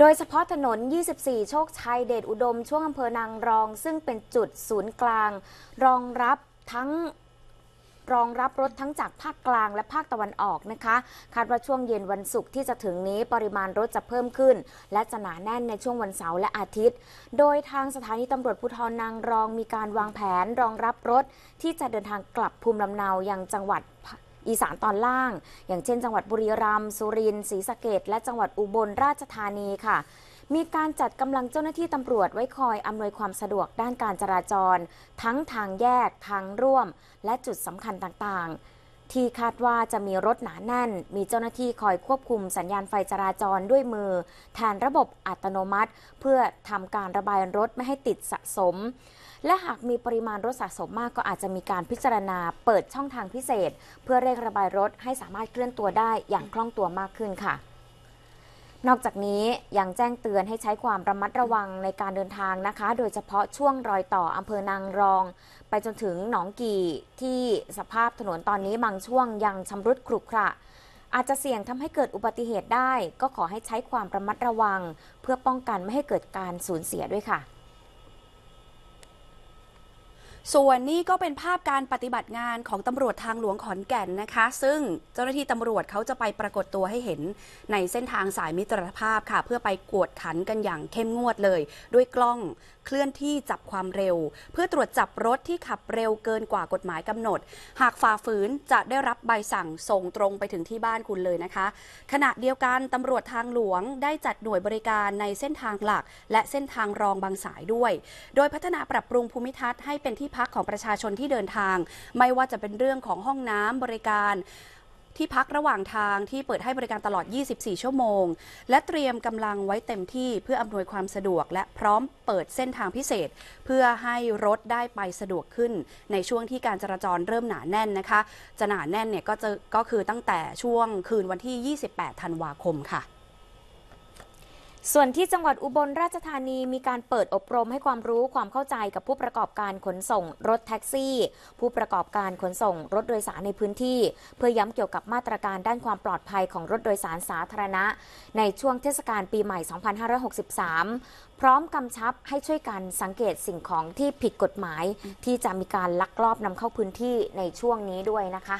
โดยเฉพาะถนน 24 โชคชัยเดชอุดม ช่วงอำเภอนางรอง ซึ่งเป็นจุดศูนย์กลาง รองรับทั้งรองรับรถทั้งจากภาคกลางและภาคตะวันออก นะคะ คาดว่าช่วงเย็นวันศุกร์ที่จะถึงนี้ปริมาณรถจะเพิ่มขึ้นและจะหนาแน่นในช่วงวันเสาร์และอาทิตย์ โดยทางสถานีตำรวจภูธรนางรองมีการวางแผนรองรับรถที่จะเดินทางกลับภูมิลำเนาอย่างจังหวัดอีสานตอนล่าง อย่างเช่น จังหวัดบุรีรัมย์สุรินทร์ศรีสะเกดและจังหวัดอุบลราชธานีค่ะ มีการจัดกำลังเจ้าหน้าที่ตำรวจไว้คอยอำนวยความสะดวกด้านการจราจร ทั้งทางแยกทางร่วม และจุดสำคัญต่างๆ ที่คาดว่าจะมีรถหนาแน่น มีเจ้าหน้าที่คอยควบคุมสัญญาณไฟจราจรด้วยมือ แทนระบบอัตโนมัติ เพื่อทำการระบายรถไม่ให้ติดสะสมและหากมีปริมาณรถสะสมมากก็อาจจะมีการพิจารณาเปิดช่องทางพิเศษ เพื่อเร่งระบายรถให้สามารถเคลื่อนตัวได้อย่างคล่องตัวมากขึ้นค่ะ นอกจากนี้ยังแจ้งเตือนให้ใช้ความระมัดระวังในการเดินทางนะคะ โดยเฉพาะช่วงรอยต่ออำเภอนางรอง ไปจนถึงหนองกี่ที่สภาพถนนตอนนี้บางช่วงยังชำรุดครุขระอาจจะเสี่ยงทำให้เกิดอุบัติเหตุได้ ก็ขอให้ใช้ความระมัดระวัง เพื่อป้องกันไม่ให้เกิดการสูญเสียด้วยค่ะส่วนนี้ก็เป็นภาพการปฏิบัติงานของตำรวจทางหลวงขอนแก่นนะคะ ซึ่งเจ้าหน้าที่ตำรวจเขาจะไปปรากฏตัวให้เห็นในเส้นทางสายมิตรภาพค่ะ เพื่อไปกวดขันกันอย่างเข้มงวดเลย ด้วยกล้องเคลื่อนที่จับความเร็ว เพื่อตรวจจับรถที่ขับเร็วเกินกว่ากฎหมายกำหนด หากฝ่าฝืนจะได้รับใบสั่งส่งตรงไปถึงที่บ้านคุณเลยนะคะ ขณะเดียวกันตำรวจทางหลวงได้จัดหน่วยบริการในเส้นทางหลัก และเส้นทางรองบางสายด้วย โดยพัฒนาปรับปรุงภูมิทัศน์ให้เป็นที่พักของประชาชนที่เดินทางไม่ว่าจะเป็นเรื่องของห้องน้ำบริการที่พักระหว่างทางที่เปิดให้บริการตลอด 24 ชั่วโมง และเตรียมกำลังไว้เต็มที่เพื่ออำนวยความสะดวก และพร้อมเปิดเส้นทางพิเศษ เพื่อให้รถได้ไปสะดวกขึ้น ในช่วงที่การจราจรเริ่มหนาแน่นนะคะจะหนาแน่นเนี่ยก็จะก็คือตั้งแต่ช่วงคืนวันที่ 28 ธันวาคมค่ะส่วนที่จังหวัดอุบลราชธานีมีการเปิดอบรมให้ความรู้ความเข้าใจกับผู้ประกอบการขนส่ง รถแท็กซี่ ผู้ประกอบการขนส่ง รถโดยสารในพื้นที่ เพื่อย้ำเกี่ยวกับมาตรการด้านความปลอดภัยของรถโดยสารสาธารณะ ในช่วงเทศกาลปีใหม่2563 พร้อมกำชับให้ช่วยกันสังเกตสิ่งของที่ผิดกฎหมายที่จะมีการลักลอบนำเข้าพื้นที่ในช่วงนี้ด้วยนะคะ